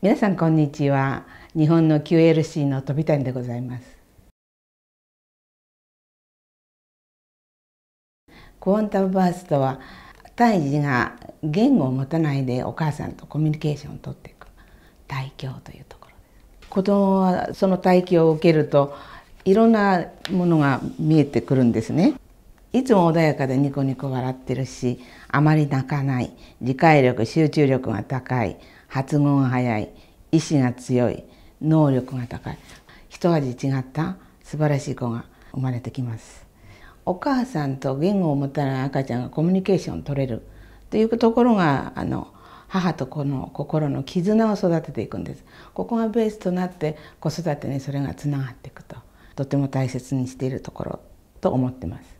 皆さんこんにちは日本の QLC の飛谷でございますクォンタムバースとは胎児が言語を持たないでお母さんとコミュニケーションをとっていく胎教というところです子供はその胎教を受けるといろんなものが見えてくるんですねいつも穏やかでニコニコ笑ってるしあまり泣かない理解力集中力が高い発語が早い意志が強い能力が高い一味違った素晴らしい子が生まれてきますお母さんと言語を持たない赤ちゃんがコミュニケーション取れるというところがあの母と子の心の絆を育てていくんですここがベースとなって子育てにそれがつながっていくととても大切にしているところと思ってます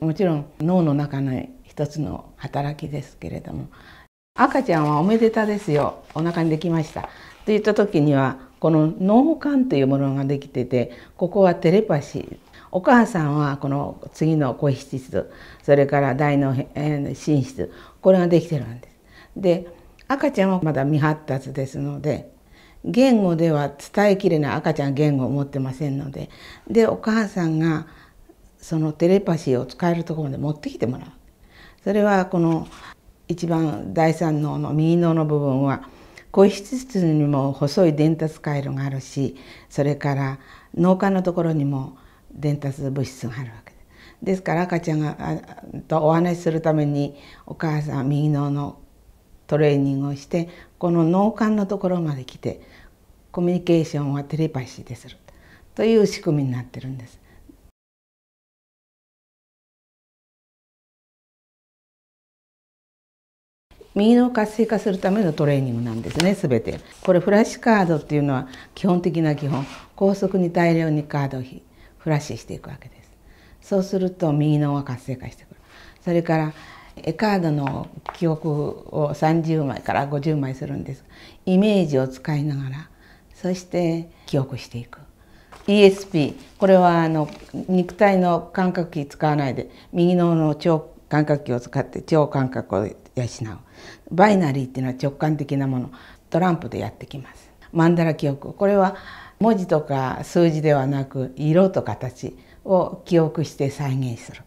もちろん脳の中の一つの働きですけれども赤ちゃんはおめでたですよお腹にできましたと言った時にはこの脳幹というものができててここはテレパシーお母さんはこの次の子室それから大脳寝室これができてるんです。で赤ちゃんはまだ未発達ですので言語では伝えきれない赤ちゃん言語を持ってませんのででお母さんがそのテレパシーを使えるところまで持ってきてもらう。それはこの一番第三脳の右脳の部分は硬質質にも細い伝達回路があるしそれから脳幹のところにも伝達物質があるわけです。ですから赤ちゃんがとお話しするためにお母さん右脳のトレーニングをしてこの脳幹のところまで来てコミュニケーションはテレパシーでするという仕組みになってるんです。右脳を活性化するためのトレーニングなんですね全てこれフラッシュカードっていうのは基本的な基本高速に大量にカードをフラッシュしていくわけですそうすると右脳が活性化してくるそれからカードの記憶を30枚から50枚するんですイメージを使いながらそして記憶していく ESP これはあの肉体の感覚器使わないで右脳の超感覚器を使って超感覚を養うバイナリーっていうのは直感的なものトランプでやってきますマンダラ記憶これは文字とか数字ではなく色と形を記憶して再現する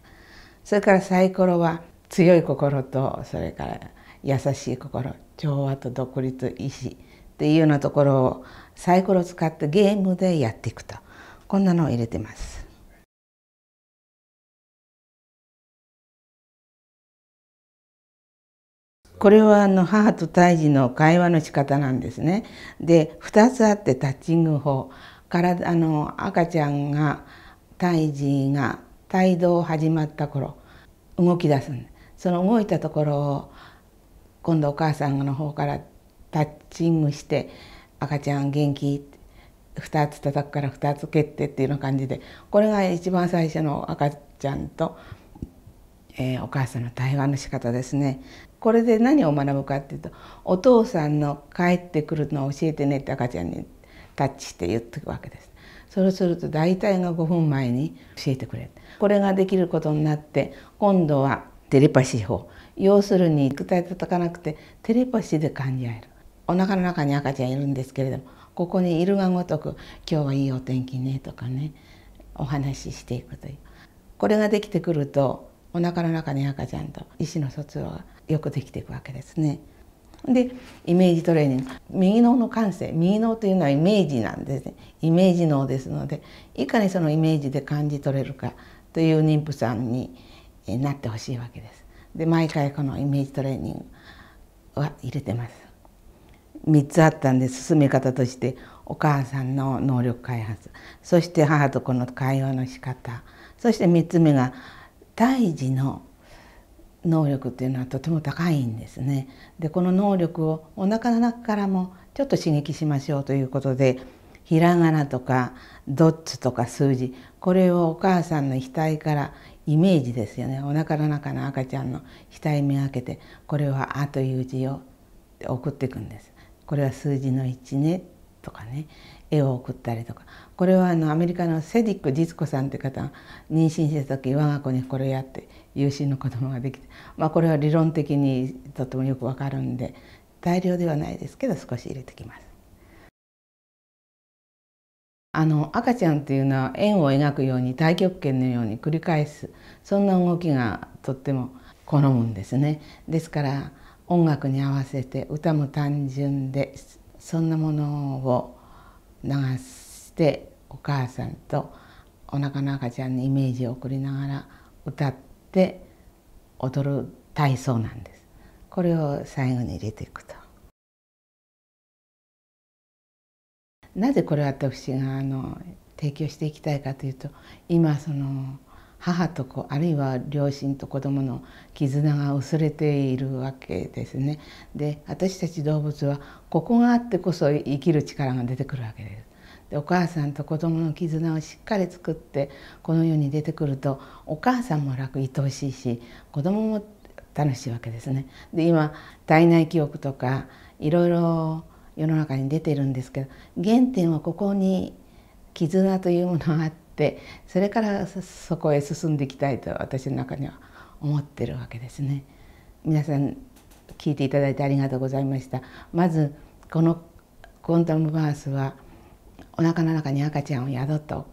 それからサイコロは強い心とそれから優しい心調和と独立意志っていうようなところをサイコロを使ってゲームでやっていくとこんなのを入れてます。これはあの母と胎児の会話の仕方なんですね。で2つあってタッチング法からあの赤ちゃんが胎児が胎動始まった頃動き出すその動いたところを今度お母さんの方からタッチングして「赤ちゃん元気?」って2つ叩くから2つ蹴ってっていうような感じでこれが一番最初の赤ちゃんと、えー、お母さんの対話の仕方ですね。これで何を学ぶかっていうとお父さんの帰ってくるのを教えてねって赤ちゃんにタッチして言っていくわけです。そうすると大体が5分前に教えてくれこれができることになって今度はテレパシー法要するに具体叩かなくてテレパシーで感じ合えるお腹の中に赤ちゃんいるんですけれどもここにいるがごとく「今日はいいお天気ね」とかねお話ししていくというこれができてくるとおなかの中に赤ちゃんと意思の疎通はよくできていくわけですね。でイメージトレーニング右脳の感性右脳というのはイメージなんですねイメージ脳ですのでいかにそのイメージで感じ取れるかという妊婦さんになってほしいわけです。で毎回このイメージトレーニングは入れてます。3つあったんで進め方としてお母さんの能力開発そして母と子の会話の仕方そして3つ目が胎児の能力っていうのはとても高いんですね。でこの能力をお腹の中からもちょっと刺激しましょうということでひらがなとかドッツとか数字これをお母さんの額からイメージですよねお腹の中の赤ちゃんの額目がけてこれは「あ」という字を送っていくんです。これは数字の1ねとかね絵を送ったりとかこれはあのアメリカのセディック・ディスコさんって方妊娠した時我が子にこれやって有心の子供ができて、まあ、これは理論的にとてもよくわかるんで大量ではないですけど少し入れてきます。あの赤ちゃんっていうのは円を描くように太極拳のように繰り返すそんな動きがとっても好むんですね。ですから音楽に合わせて歌も単純でそんなものを流してお母さんとお腹の赤ちゃんにイメージを送りながら歌って踊る体操なんです。これを最後に入れていくと。なぜこれ私があの提供していきたいかというと今その母と子あるいは両親と子供の絆が薄れているわけですね。で私たち動物はここがあってこそ生きる力が出てくるわけです。でお母さんと子供の絆をしっかり作ってこの世に出てくるとお母さんも楽愛おしいし子供も楽しいわけですね。で今体内記憶とかいろいろ世の中に出てるんですけど原点はここに絆というものがあって。ってそれからそこへ進んでいきたいと私の中には思ってるわけですね。皆さん聞いていただいてありがとうございました。まずこのコンタムバースはお腹の中に赤ちゃんを宿った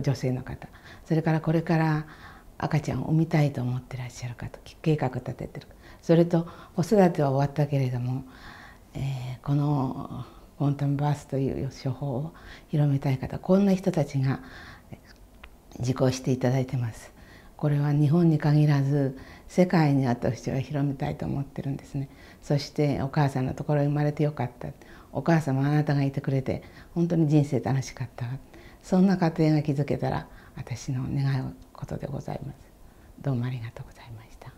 女性の方それからこれから赤ちゃんを産みたいと思ってらっしゃる方計画立ててるそれと子育ては終わったけれども、えー、このウォンタンバースという処方を広めたい方こんな人たちが受講していただいてますこれは日本に限らず世界に私は広めたいと思ってるんですねそしてお母さんのところに生まれてよかったお母様あなたがいてくれて本当に人生楽しかったそんな家庭が築けたら私の願うことでございますどうもありがとうございました